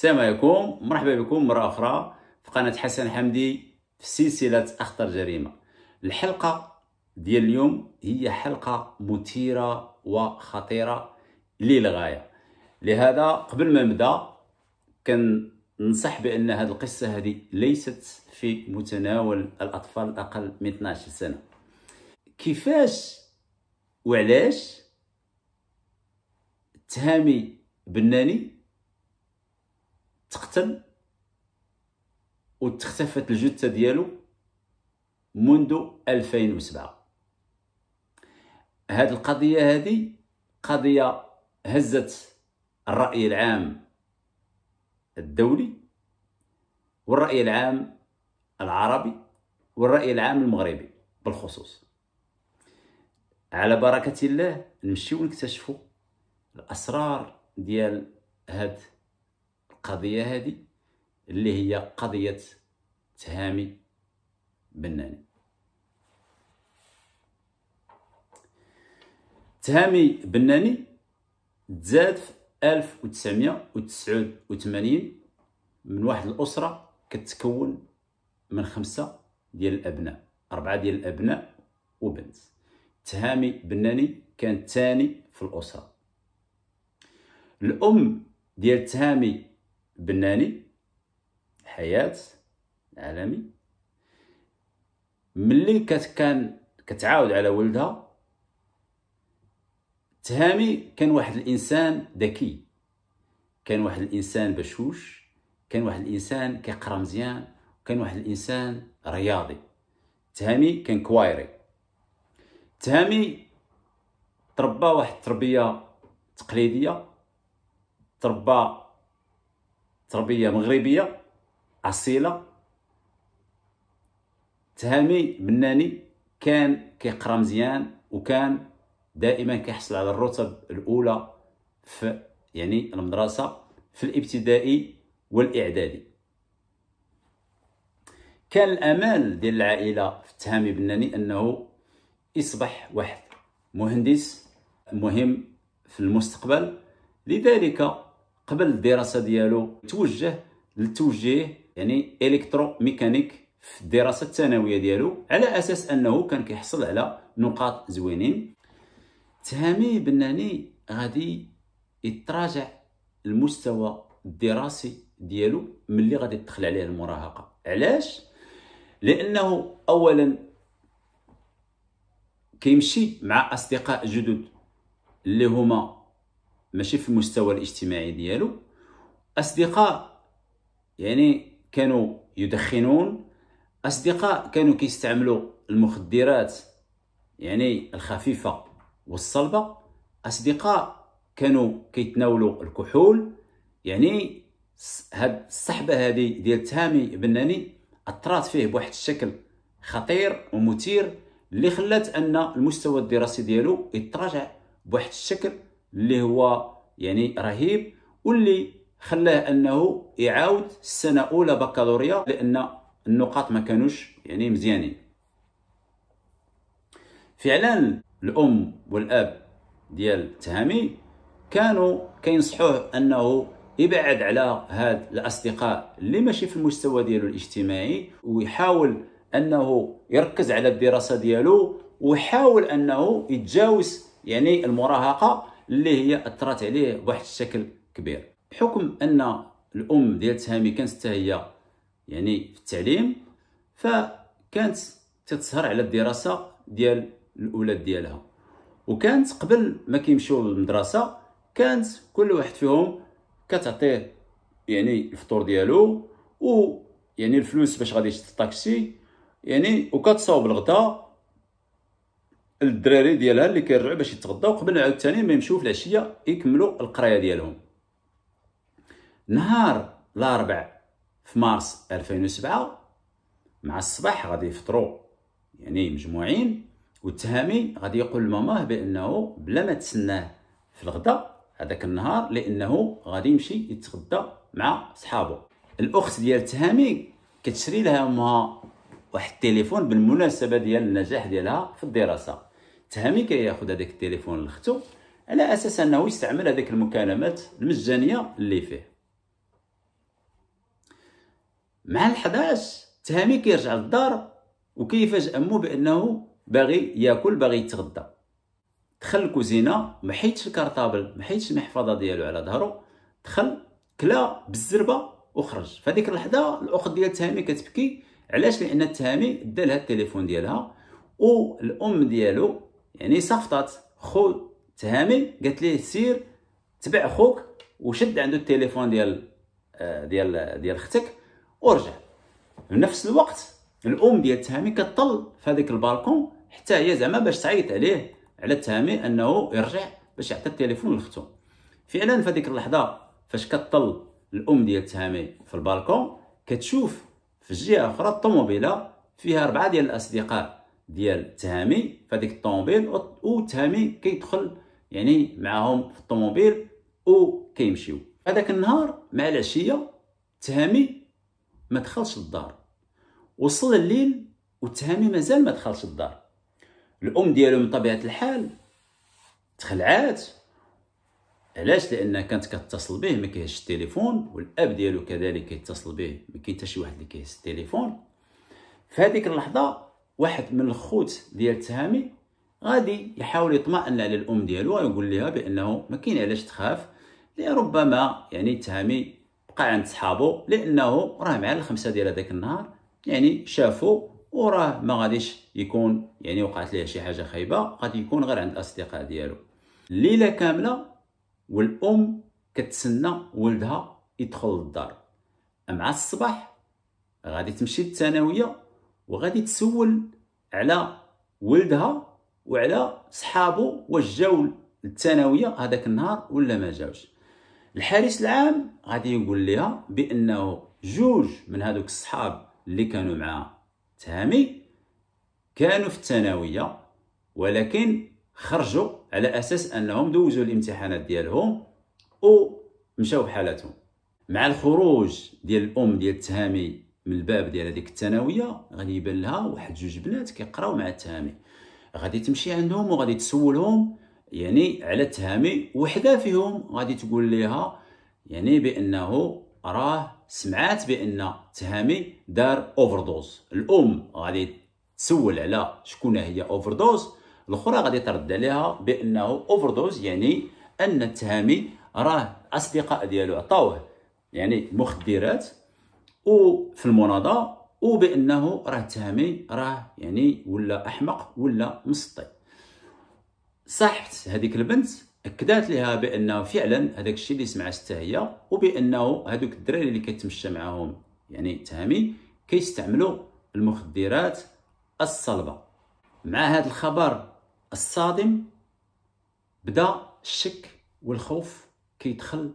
السلام عليكم مرحبا بكم مرة أخرى في قناة حسن حمدي في سلسلة أخطر جريمة الحلقة ديال اليوم هي حلقة مثيرة وخطيرة للغاية لهذا قبل ما نبدا كننصح بأن هذه القصة هذه ليست في متناول الأطفال الأقل من 12 سنة كيفاش وعلاش تهامي بناني تقتل وتختفت الجثه ديالو منذ 2007 هذه القضيه هذه قضيه هزت الراي العام الدولي والراي العام العربي والراي العام المغربي بالخصوص على بركه الله نمشيو نكتشفوا الاسرار ديال هاد القضيه هذه اللي هي قضيه تهامي بناني تهامي بناني تزاد في 1989 من واحد الاسره كتكون من خمسه ديال الابناء اربعه ديال الابناء وبنت تهامي بناني كان ثاني في الاسره الام ديال تهامي بناني حياة العالمي ملي كت كان كتعاود على ولدها تهامي كان واحد الانسان ذكي كان واحد الانسان بشوش كان واحد الانسان كيقرا مزيان كان واحد الانسان رياضي تهامي كان كوايري تهامي تربى واحد التربيه تقليديه تربى تربيه مغربيه اصيله تهامي بناني كان كيقرا مزيان وكان دائما كيحصل على الرتب الاولى في يعني المدرسه في الابتدائي والاعدادي كان الامال ديال العائله في تهامي بناني انه يصبح واحد مهندس مهم في المستقبل لذلك قبل الدراسه ديالو توجه للتوجيه يعني الكترو ميكانيك في الدراسه الثانويه ديالو على اساس انه كان كيحصل على نقاط زوينين تهامي بناني غادي يتراجع المستوى الدراسي ديالو ملي غادي تدخل عليه المراهقه علاش لانه اولا كيمشي مع اصدقاء جدد اللي هما ماشي في المستوى الاجتماعي ديالو اصدقاء يعني كانوا يدخنون اصدقاء كانوا كيستعملوا المخدرات يعني الخفيفه والصلبه اصدقاء كانوا كيتناولوا الكحول يعني هاد الصحبه هذه ديال تامي بناني اثرات فيه بواحد الشكل خطير ومثير اللي خلات ان المستوى الدراسي ديالو يتراجع بواحد الشكل اللي هو يعني رهيب واللي خلاه انه يعاود السنه اولى بكالوريا لان النقاط ما كانوش يعني مزيانين فعلا الام والاب ديال تهامي كانوا كينصحوه انه يبعد على هاد الاصدقاء اللي ماشي في المستوى ديالو الاجتماعي ويحاول انه يركز على الدراسه ديالو ويحاول انه يتجاوز يعني المراهقه اللي هي اثرت عليه بواحد الشكل كبير بحكم ان الام ديال تهامي كانت حتى هي يعني في التعليم فكانت تتسهر على الدراسه ديال الاولاد ديالها وكانت قبل ما كيمشيو للمدرسه كانت كل واحد فيهم كتعطيه يعني الفطور ديالو و يعني الفلوس باش غادي يشد الطاكسي يعني وكتصاوب الغداء الدراري ديالها اللي كيرجعوا باش يتغداو قبل عاوتاني ما يمشيو في العشيه يكملوا القرايه ديالهم نهار الاربع في مارس 2007 مع الصباح غادي يفطروا يعني مجموعين والتهامي غادي يقول لماماه بانه بلا ما تسناه في الغداء هذاك النهار لانه غادي يمشي يتغدى مع صحابه الاخت ديال تهامي كتشري لها امها واحد التليفون بالمناسبه ديال النجاح ديالها في الدراسه تهامي كياخذ هذاك التليفون لختو على اساس انه يستعمل هذيك المكالمات المجانيه اللي فيه مع ال11 تهامي كيرجع للدار وكيفاجئ امو بانه باغي ياكل باغي يتغدى دخل الكوزينه ما حيتش الكارطابل ما حيتش المحفظه ديالو على ظهرو دخل كلا بالزربه وخرج فهذيك اللحظه الاخت ديال تهامي كتبكي علاش لان تهامي دالها التليفون ديالها والام ديالو يعني صفطات خو تهامي قالت ليه سير تبع خوك وشد عنده التليفون ديال آه، ديال ديال اختك ورجع في نفس الوقت الام ديال تهامي كطل في هذاك البالكون حتى هي زعما باش تعيط عليه على تهامي انه يرجع باش يعطي التليفون لختو فعلا في هذيك اللحظه فاش كطل الام ديال تهامي في البالكون كتشوف في الجهه اخرى الطوموبيله فيها اربعه ديال الاصدقاء ديال التهامي فهاديك الطوموبيل والتهامي كيدخل يعني معاهم في الطوموبيل كيمشيو هذاك النهار مع العشيه تهامي ما دخلش الدار وصل الليل وتهامي مازال ما دخلش الدار الام ديالو من طبيعه الحال تخلعات علاش لان كانت كتصل به ما كيهش التليفون والاب ديالو كذلك كيتصل به ما كاين حتى شي واحد اللي كيهز التليفون فهاديك اللحظه واحد من الخوت ديال التهامي غادي يحاول يطمئن على الام ديالو ويقول لها بانه ما كاين علاش تخاف لربما يعني التهامي بقى عند صحابو لانه راه مع الخمسه ديال هذاك النهار يعني شافو وراه ما غاديش يكون يعني وقعت ليه شي حاجه خايبه غادي يكون غير عند الاصدقاء ديالو الليله كامله والام كتسنى ولدها يدخل للدار مع الصباح غادي تمشي للثانويه وغادي تسول على ولدها وعلى صحابو واش جاو للثانويه هذاك النهار ولا ما جاوش الحارس العام غادي يقول لها بانه جوج من هذوك الصحاب اللي كانوا مع تامي كانوا في الثانويه ولكن خرجوا على اساس انهم دوزوا الامتحانات ديالهم ومشاو بحالتهم مع الخروج ديال الام ديال تهامي من الباب ديال هذيك الثانويه غادي يبان لها واحد جوج بنات كيقراو مع التهامي غادي تمشي عندهم وغادي تسولهم يعني على التهامي وحده فيهم غادي تقول لها يعني بانه راه سمعات بان تهامي دار اوفردوز الام غادي تسول على شكون هي اوفردوز الاخرى غادي ترد عليها بانه اوفردوز يعني ان التهامي راه اصدقاء ديالو عطاوه يعني مخدرات وفي المناضة وبانه راه تامي راه يعني ولا احمق ولا مسطي صاحبت هذيك البنت اكدات لها بانه فعلا هذاك الشيء اللي سمعت هي وبانه هذوك الدراري اللي كيتمشى معاهم يعني تامي كيستعملوا المخدرات الصلبه مع هذا الخبر الصادم بدا الشك والخوف كيدخل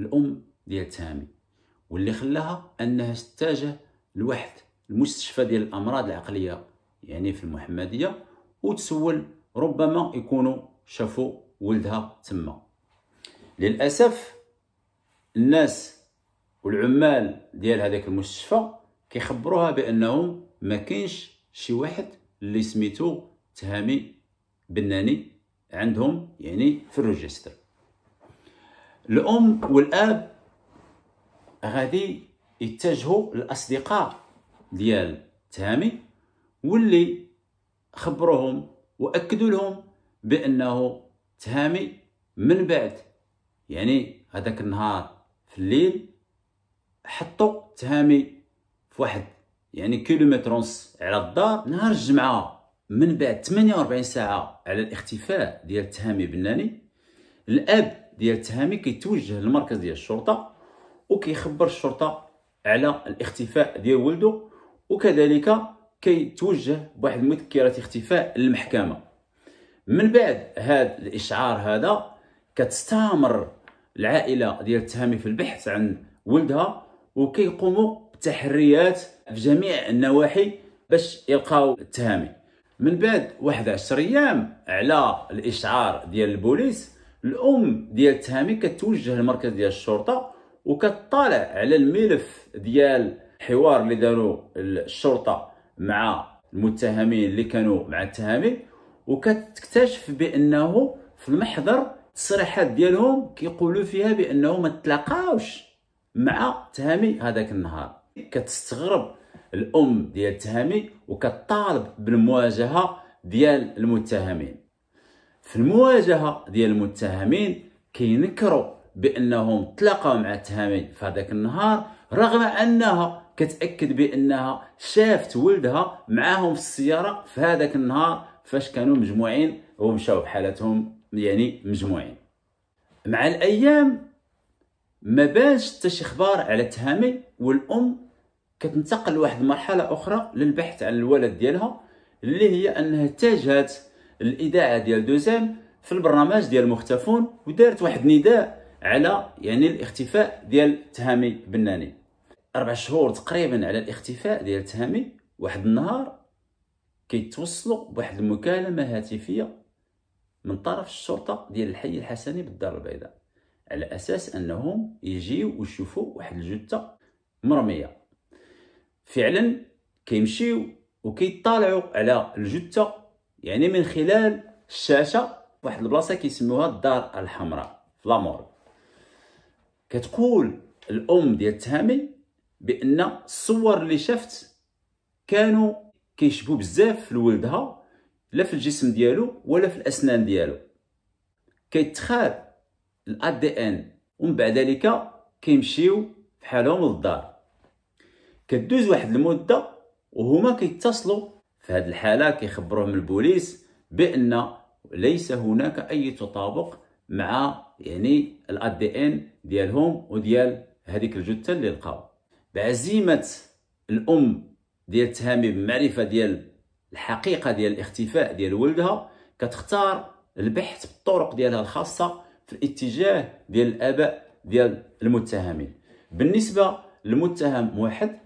الام ديال تامي واللي خلاها انها تتجه لواحد المستشفى ديال الامراض العقليه يعني في المحمديه وتسول ربما يكونوا شافوا ولدها تما للاسف الناس والعمال ديال هذاك المستشفى كيخبروها بانه ما كاينش شي واحد اللي سميتو تهامي بناني عندهم يعني في الريجستر الام والاب غادي يتجهوا الاصدقاء ديال تامي واللي خبروهم واكدوا لهم بانه تهامي من بعد يعني هذاك النهار في الليل حطوا تهامي في واحد يعني كيلومتر ونص على الدار نهار الجمعه من بعد 48 ساعه على الاختفاء ديال تهامي بناني الاب ديال تهامي كيتوجه للمركز ديال الشرطه وكيخبر الشرطه على الاختفاء ديال ولده وكذلك كيتوجه بواحد المذكره اختفاء للمحكمه من بعد هذا الاشعار هذا كتستمر العائله ديال التهامي في البحث عن ولدها وكيقوموا بتحريات في جميع النواحي باش يلقاو التهامي من بعد واحد عشر ايام على الاشعار ديال البوليس الام ديال التهامي كتوجه لمركز ديال الشرطه وكطالع على الملف ديال الحوار اللي دارو الشرطه مع المتهمين اللي كانوا مع التهامي وكتكتشف بانه في المحضر التصريحات ديالهم كيقولوا فيها بانه ما تلاقاوش مع تهامي هذاك النهار كتستغرب الام ديال تهامي وكطالب بالمواجهه ديال المتهمين في المواجهه ديال المتهمين كينكروا بانهم تلاقاو مع التهامي في هذاك النهار رغم انها كتاكد بانها شافت ولدها معاهم في السياره في هذاك النهار فاش كانوا مجموعين ومشاو بحالتهم يعني مجموعين مع الايام ما باش حتى شي اخبار على التهامي والام كتنتقل لواحد المرحله اخرى للبحث عن الولد ديالها اللي هي انها اتجهت الاذاعه ديال دوزام في البرنامج ديال مختفون ودارت واحد النداء على يعني الاختفاء ديال تهامي بناني اربع شهور تقريبا على الاختفاء ديال تهامي واحد النهار كيتوصلوا بواحد المكالمه هاتفيه من طرف الشرطه ديال الحي الحسني بالدار البيضاء على اساس انهم يجيو ويشوفوا واحد الجثه مرميه فعلا كيمشيو وكيطالعوا على الجثه يعني من خلال الشاشه واحد البلاصه كيسموها الدار الحمراء فلامور كتقول الام ديال تهامي بان الصور اللي شافت كانوا كيشبهوا بزاف في ولدها لا في الجسم ديالو ولا في الاسنان ديالو كيتخاد الاد دي ان ومن بعد ذلك كيمشيو بحالهم للدار كدوز واحد المده وهما كيتصلوا في هذه الحاله كيخبروهم البوليس بان ليس هناك اي تطابق مع يعني الاد دي ان ديالهم وديال هذيك الجثه اللي لقاو بعزيمه الام ديال تهامي بمعرفه ديال الحقيقه ديال الاختفاء ديال ولدها كتختار البحث بالطرق ديالها الخاصه في الاتجاه ديال الاباء ديال المتهمين بالنسبه للمتهم واحد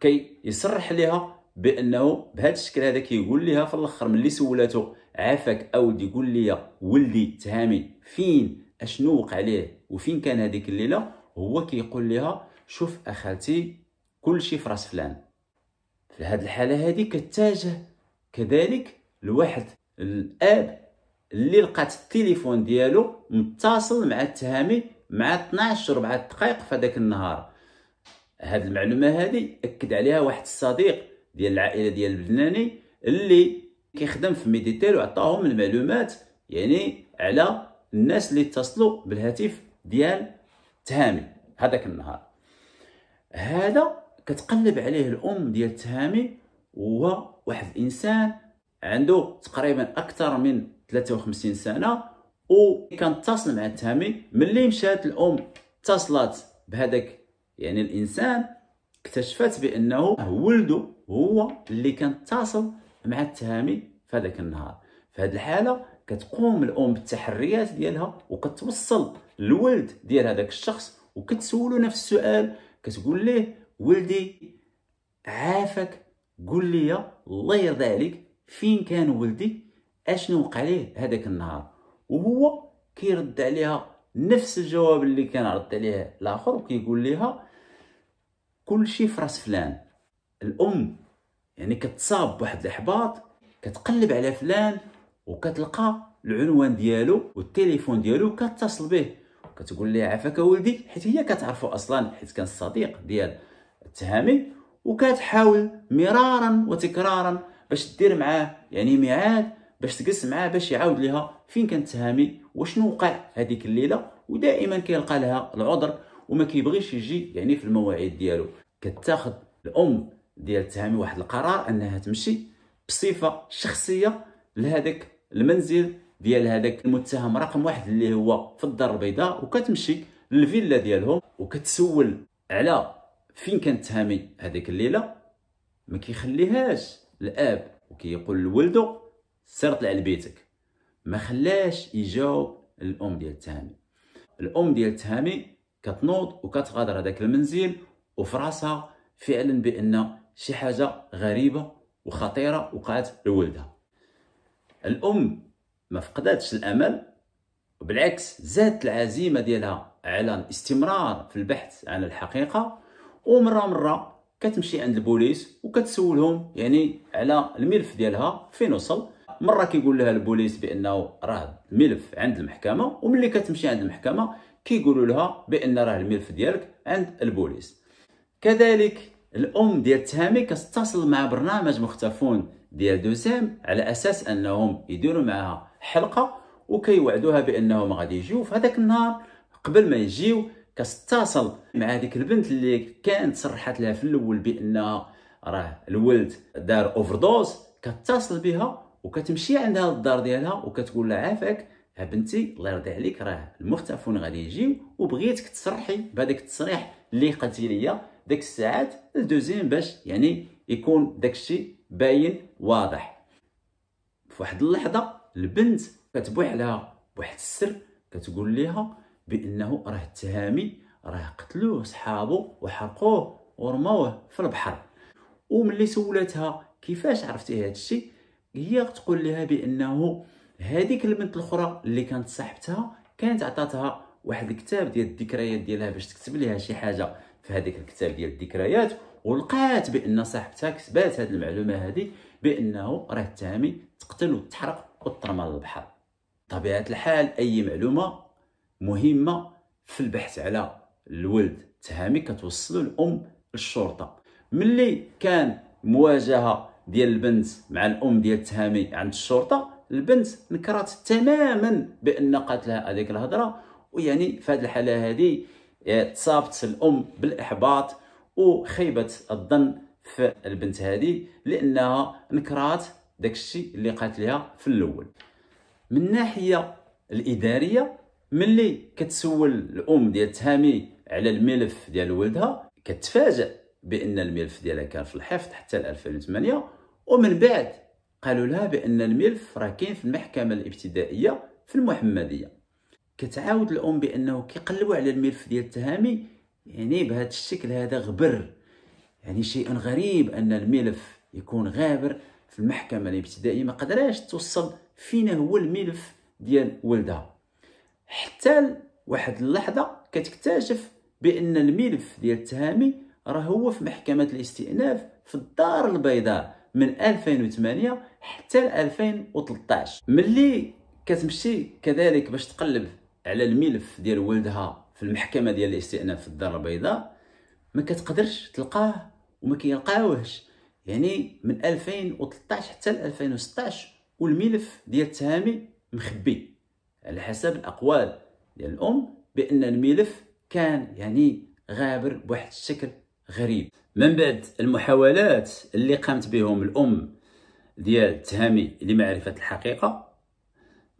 كي يصرح لها بانه بهذا الشكل هذا كيقول لها في الاخر ملي سولته عافاك اودي قول لي ولدي تهامي فين اشنو وقع ليه وفين كان هذيك الليله هو كيقول لها شوف اخالتي كلشي شيء فراس فلان في هذه الحاله هذه كتجه كذلك لواحد الاب اللي لقات التليفون ديالو متصل مع التهامي مع 12 ربع دقائق في هذاك النهار هاد المعلومه هذه اكد عليها واحد الصديق ديال العائله ديال البناني اللي كيخدم في ميديتيل وعطاهم المعلومات يعني على الناس اللي اتصلوا بالهاتف ديال تهامي هذاك النهار هذا كتقلب عليه الام ديال تهامي وهو واحد الانسان عنده تقريبا اكثر من 53 سنه وكان تصل مع تهامي ملي مشات الام اتصلت بهذاك يعني الانسان اكتشفت بانه ولده هو اللي كان اتصل مع التهامي في هذاك النهار في هذه الحاله كتقوم الام بالتحريات ديالها وكتوصل للولد ديال هذاك الشخص وكتسولو نفس السؤال كتقول ليه ولدي عافاك قول لي الله يرضى عليك فين كان ولدي اشنو وقع ليه هذاك النهار وهو كيرد عليها نفس الجواب اللي كان رد عليه الاخر وكيقول لها كلشي في راس فلان الام يعني كتصاب بواحد الاحباط كتقلب على فلان وكتلقى العنوان ديالو والتليفون ديالو كتصل به كتقول ليه عافاك ولدي حيت هي كتعرفو اصلا حيت كان الصديق ديال التهامي وكتحاول مرارا وتكرارا باش دير معاه يعني ميعاد باش تجلس معاه باش يعاود ليها فين كان تهامي وشنو وقع هذيك الليله ودائما كيلقى لها العذر وما كيبغيش يجي يعني في المواعيد ديالو كتاخذ الام ديال تهامي واحد القرار انها تمشي بصفه شخصيه لهذاك المنزل ديال هذاك المتهم رقم واحد اللي هو في الدار البيضاء وكتمشي للفيلا ديالهم وكتسول على فين كان تهامي هذيك الليله ما كيخليهاش الاب وكيقول لولدو سير طلع لبيتك ما خلاش يجاوب الام ديال تهامي الام ديال تهامي كتنوض وكتغادر هذاك المنزل وفي راسها فعلا بان شي حاجه غريبه وخطيره وقعت لولدها الام ما فقدتش الامل وبالعكس زادت العزيمه ديالها على الاستمرار في البحث عن الحقيقه ومره مره كتمشي عند البوليس وكتسولهم يعني على الملف ديالها فين وصل مره كيقول لها البوليس بانه راه الملف عند المحكمه وملي كتمشي عند المحكمه كيقولوا لها بان راه الملف ديالك عند البوليس كذلك الام ديال التهامي كتتصل مع برنامج مختفون ديال دوسام على اساس انهم يديروا معها حلقه وكيوعدوها بانهم غادي يجيو في هذاك النهار قبل ما يجيو كتتصل مع هذيك البنت اللي كانت صرحت لها في الاول بان راه الولد دار اوفردوز كتصل بها وكتمشي عندها للدار ديالها وكتقول لها عافاك بنتي الله يرضي عليك راه المختفون غادي يجيو وبغيتك تصرحي بهذاك التصريح اللي قلتي ليا ديك الساعات الدوزيام باش يعني يكون داكشي باين واضح فواحد اللحظه البنت كتبوح لها بواحد السر كتقول ليها بانه راه التهامي راه قتلوه صحابو وحرقوه ورموه في البحر وملي سولتها كيفاش عرفتي هادشي هي تقول لها بانه هذيك البنت الاخرى اللي كانت صاحبتها كانت عطاتها واحد الكتاب ديال الذكريات ديالها باش تكتب ليها شي حاجه في هذيك الكتاب ديال الذكريات ولقات بان صاحبتها كتبات هذه المعلومه هذه بانه راه التهامي تقتل وتحرق وترمى للبحر طبيعه الحال اي معلومه مهمه في البحث على الولد التهامي كتوصل الام للشرطه ملي كان مواجهه ديال البنت مع الام ديال التهامي عند الشرطه البنت نكرات تماما بان قالت لها هذيك الهضره ويعني في هذه الحاله هذه آه، تصابت الام بالاحباط وخيبه الظن في البنت هذه لانها نكرات داكشي اللي قالت لها في الاول من الناحيه الاداريه ملي كتسول الام ديال تهامي على الملف ديال ولدها كتفاجئ بان الملف ديالها كان في الحفظ حتى 2008 ومن بعد قالوا لها بان الملف راه كاين في المحكمه الابتدائيه في المحمديه كتعاود الام بانه كيقلبوا على الملف ديال التهامي يعني بهذا الشكل هذا غبر يعني شيء غريب ان الملف يكون غابر في المحكمه الابتدائيه ما قدراش توصل فين هو الملف ديال ولدها حتى واحد اللحظه كتكتشف بان الملف ديال التهامي راه هو في محكمه الاستئناف في الدار البيضاء من 2008 حتى 2013 ملي كتمشي كذلك باش تقلب على الملف ديال ولدها في المحكمه ديال الاستئناف في الدار البيضاء ما كتقدرش تلقاه وما كيلقاوهش يعني من 2013 حتى 2016 والملف ديال التهامي مخبي على حسب الاقوال ديال الام بان الملف كان يعني غابر بواحد الشكل غريب من بعد المحاولات اللي قامت بهم الام ديال تهامي لمعرفه الحقيقه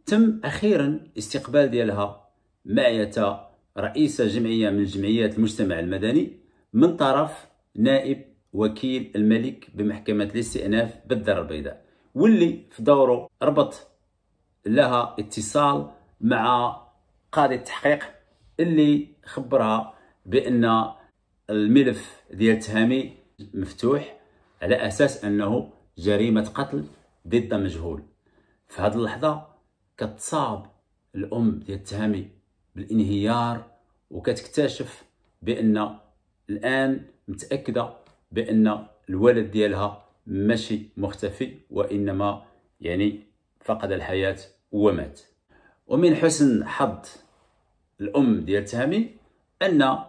تم اخيرا استقبال ديالها معيه رئيسه جمعيه من جمعيات المجتمع المدني من طرف نائب وكيل الملك بمحكمه الاستئناف بالدار البيضاء واللي في دوره ربط لها اتصال مع قاضي التحقيق اللي خبرها بان الملف ديال التهامي مفتوح على اساس انه جريمه قتل ضد مجهول في هذه اللحظه كتصاب الام ديال التهامي بالانهيار وكتكتشف بان الان متاكده بان الولد ديالها ماشي مختفي وانما يعني فقد الحياه ومات ومن حسن حظ الام ديال تهامي ان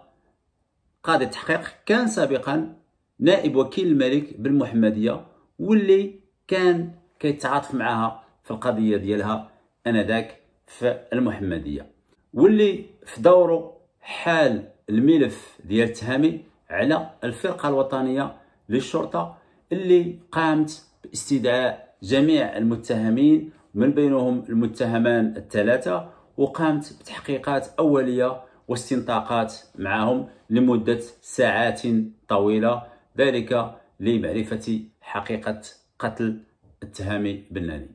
قاضي التحقيق كان سابقا نائب وكيل الملك بالمحمديه واللي كان كيتعاطف معها في القضيه ديالها انذاك في المحمديه واللي في دوره حال الملف ديال التهامي على الفرقه الوطنيه للشرطه اللي قامت باستدعاء جميع المتهمين من بينهم المتهمان الثلاثه وقامت بتحقيقات اوليه واستنطاقات معهم لمدة ساعات طويلة ذلك لمعرفة حقيقة قتل التهامي بناني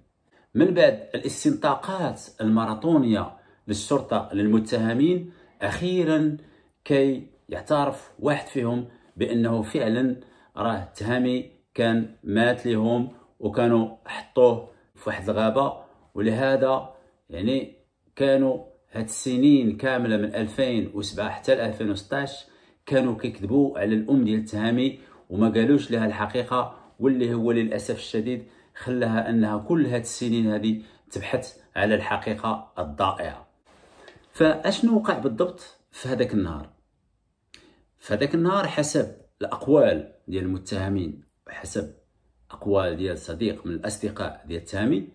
من بعد الاستنطاقات الماراثونية للشرطة للمتهمين أخيرا كي يعترف واحد فيهم بأنه فعلا راه تهامي كان مات لهم وكانوا حطوه في واحد الغابة ولهذا يعني كانوا هاد السنين كامله من 2007 حتى 2016 كانوا كيكذبوا على الام ديال التهامي وما قالوش لها الحقيقه واللي هو للاسف الشديد خلاها انها كل هاد السنين هذه تبحث على الحقيقه الضائعه فاشنو وقع بالضبط في هذاك النهار في هذاك النهار حسب الاقوال ديال المتهمين وحسب اقوال ديال صديق من الاصدقاء ديال التهامي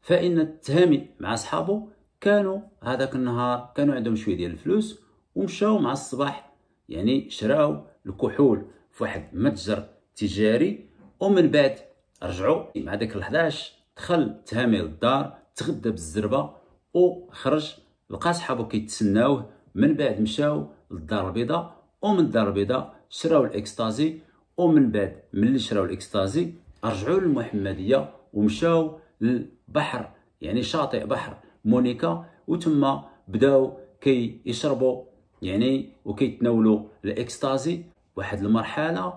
فان التهامي مع اصحابه كانوا هذاك النهار كانوا عندهم شويه ديال الفلوس ومشاو مع الصباح يعني شراو الكحول في واحد متجر تجاري ومن بعد رجعوا مع داك ال11 دخل تهامي للدار تغدى بالزربه وخرج لقى صحابو كيتسناوه من بعد مشاو للدار البيضاء ومن الدار البيضاء شراو الاكستازي ومن بعد ملي شراو الاكستازي رجعوا للمحمديه ومشاو للبحر يعني شاطئ بحر مونيكا وتما بداو كي يشربوا يعني وكيتناولوا الاكستازي واحد المرحله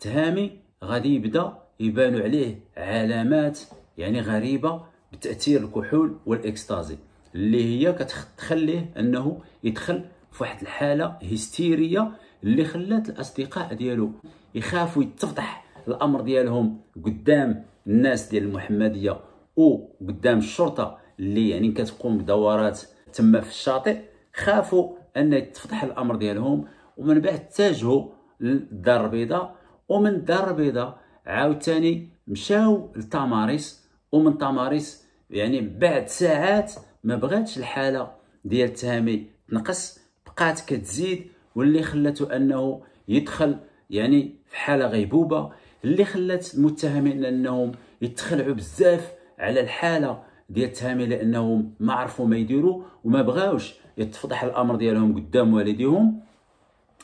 تهامي غادي يبدا يبانوا عليه علامات يعني غريبه بتاثير الكحول والاكستازي اللي هي كتخليه انه يدخل في واحد الحاله هستيريه اللي خلات الاصدقاء ديالو يخافوا يتفضح الامر ديالهم قدام الناس ديال المحمديه وقدام الشرطه اللي يعني كتقوم بدورات تما في الشاطئ خافوا ان يتفضح الامر ديالهم ومن بعد اتجهوا للدار البيضاء ومن الدار البيضاء عاوتاني مشاو لتماريس ومن تماريس يعني بعد ساعات ما بغاتش الحاله ديال تهامي تنقص بقات كتزيد واللي خلاته انه يدخل يعني في حاله غيبوبه اللي خلات المتهمين انهم يتخلعوا بزاف على الحاله ديال تامي لانهم ما عرفوا ما يديروا وما بغاوش يتفضح الامر ديالهم قدام والديهم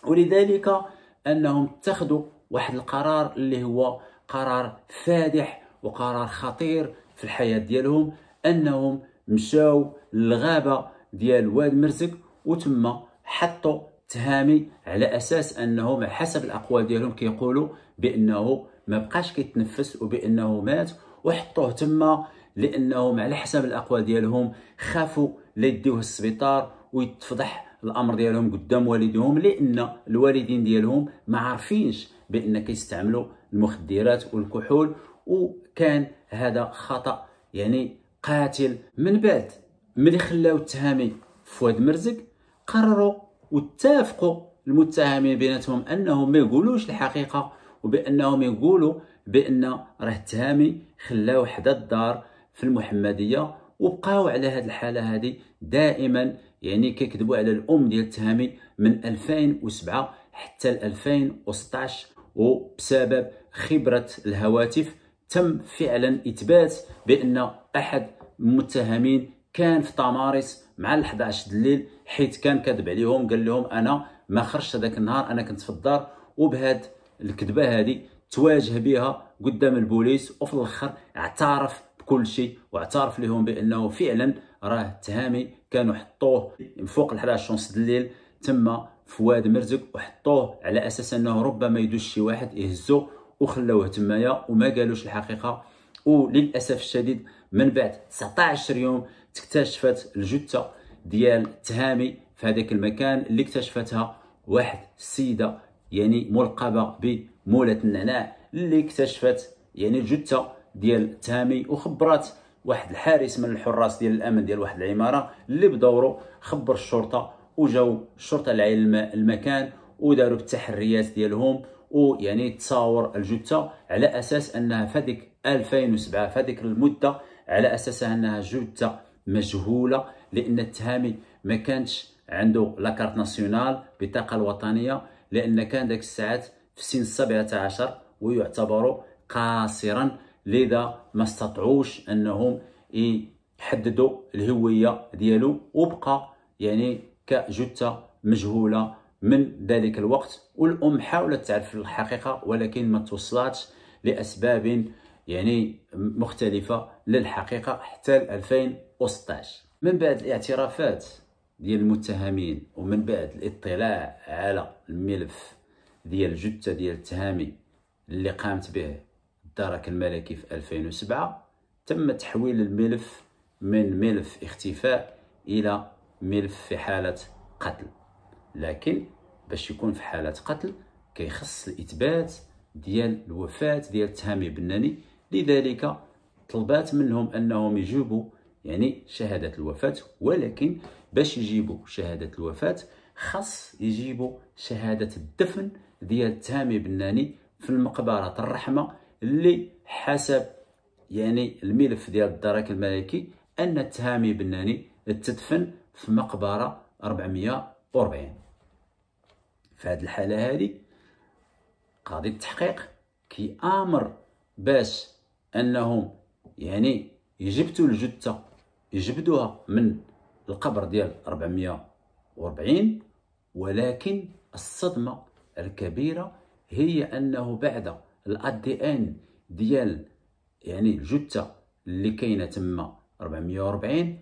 ولذلك انهم اتخذوا واحد القرار اللي هو قرار فادح وقرار خطير في الحياه ديالهم انهم مشاو للغابه ديال واد مرزك وتما حطوا تهامي على اساس انهم حسب الاقوال ديالهم كيقولوا بانه ما بقاش كيتنفس وبانه مات وحطوه تما لانهم على حسب الاقوال ديالهم خافوا لا يديوه السبيطار ويتفضح الامر ديالهم قدام والديهم لان الوالدين ديالهم ما عارفينش بان كيستعملوا المخدرات والكحول وكان هذا خطا يعني قاتل من بعد ملي خلاو التهامي فؤاد مرزق قرروا واتفقوا المتهمين بيناتهم انهم ما يقولوش الحقيقه وبانهم يقولوا بان راه التهامي خلاو حدا الدار في المحمديه وبقاو على هذه الحاله هذه دائما يعني كيكذبوا على الام ديال التهامي من 2007 حتى 2016 وبسبب خبره الهواتف تم فعلا اثبات بان احد المتهمين كان في طمارس مع ال 11 الليل حيت كان كذب عليهم قال لهم انا ما خرجت هذاك النهار انا كنت في الدار وبهاد الكذبه هذه تواجه بها قدام البوليس وفي الاخر اعترف بكل شيء واعترف لهم بانه فعلا راه التهامي كانوا حطوه من فوق ال 11 شونس الليل تما فؤاد مرزق وحطوه على اساس انه ربما يدوش شي واحد يهزو وخلوه تمايا وما قالوش الحقيقه وللاسف الشديد من بعد 19 يوم تكتشفت الجثه ديال التهامي في هذاك المكان اللي اكتشفتها واحد السيده يعني ملقبه بمولة النعناع اللي اكتشفت يعني الجثه ديال تامي وخبرات واحد الحارس من الحراس ديال الامن ديال واحد العماره اللي بدوره خبر الشرطه وجاو الشرطه لعين المكان وداروا التحريات ديالهم ويعني تصاور الجثه على اساس انها فديك 2007 فديك المده على اساس انها جثه مجهوله لان التهامي ما كانش عنده لاكارت ناسيونال بطاقه الوطنيه لان كان داك الساعات في سن 17 ويعتبر قاصرا لذا ما استطعوش انهم يحددوا الهويه ديالو وبقى يعني كجثه مجهوله من ذلك الوقت والام حاولت تعرف الحقيقه ولكن ما توصلاتش لاسباب يعني مختلفه للحقيقه حتى 2016 من بعد الاعترافات ديال المتهمين ومن بعد الاطلاع على الملف ديال الجثه ديال التهامي اللي قامت به الدرك الملكي في 2007 تم تحويل الملف من ملف اختفاء إلى ملف في حالة قتل لكن باش يكون في حالة قتل كيخص الإثبات ديال الوفاة ديال التهامي بناني لذلك طلبات منهم أنهم يجيبوا يعني شهادة الوفاة ولكن باش يجيبوا شهادة الوفاة خاص يجيبوا شهادة الدفن ديال تهامي بناني في المقبرة الرحمة اللي حسب يعني الملف ديال الدرك الملكي ان التهامي بناني تدفن في مقبره 440 في هذه الحاله هذه قاضي التحقيق امر باش انهم يعني يجبتوا الجثه يجبدوها من القبر ديال 440 ولكن الصدمه الكبيره هي انه بعد الادي ان ديال يعني الجثه اللي كاينه تما 440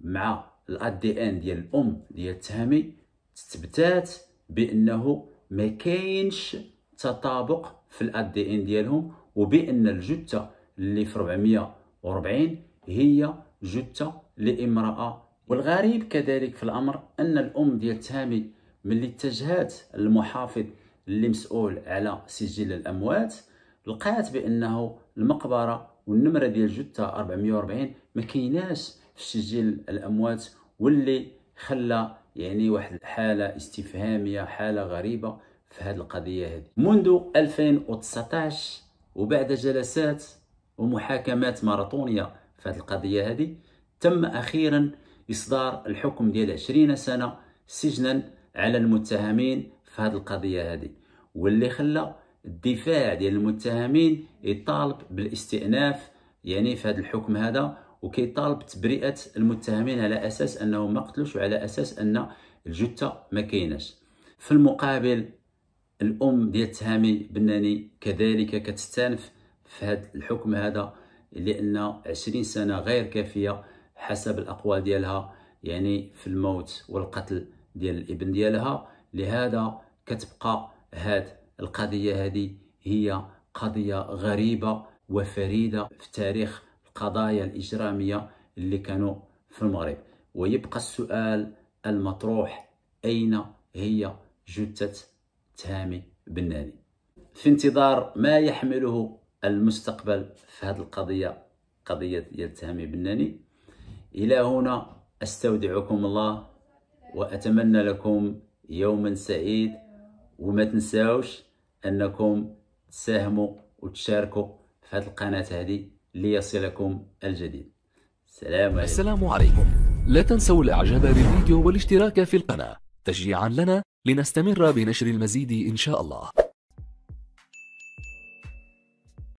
مع الادي ان ديال الام ديال التهامي تثبتات بانه ما كاينش تطابق في الادي ان ديالهم وبان الجثه اللي في 440 هي جثه لامراه والغريب كذلك في الامر ان الام ديال تهامي ملي اتجهات المحافظ اللي مسؤول على سجل الاموات لقات بانه المقبره والنمره ديال الجثه 440 ما كايناش في سجل الاموات واللي خلى يعني واحد الحاله استفهاميه حاله غريبه في هذه القضيه هذه منذ 2019 وبعد جلسات ومحاكمات ماراطونيه في هذه القضيه هذه تم اخيرا اصدار الحكم ديال 20 سنه سجنا على المتهمين في هذه القضيه هذه واللي خلى الدفاع ديال المتهمين يطالب بالاستئناف يعني في هذا الحكم هذا وكيطالب تبرئه المتهمين على اساس انهم ما قتلوش وعلى اساس ان الجثه ما كايناش في المقابل الام ديال تهامي بناني كذلك كتستانف في هذا الحكم هذا لان 20 سنه غير كافيه حسب الاقوال ديالها يعني في الموت والقتل ديال الابن ديالها لهذا كتبقى هاد القضية هذه هي قضية غريبة وفريدة في تاريخ القضايا الإجرامية اللي كانوا في المغرب ويبقى السؤال المطروح أين هي جثة تامي بناني في انتظار ما يحمله المستقبل في هذه القضية قضية ديال تهامي بناني إلى هنا أستودعكم الله وأتمنى لكم يوما سعيد وما تنساوش انكم تساهموا وتشاركوا في هذه القناه هذه ليصلكم الجديد سلام عليكم السلام عليكم لا تنسوا الاعجاب بالفيديو والاشتراك في القناه تشجيعا لنا لنستمر بنشر المزيد ان شاء الله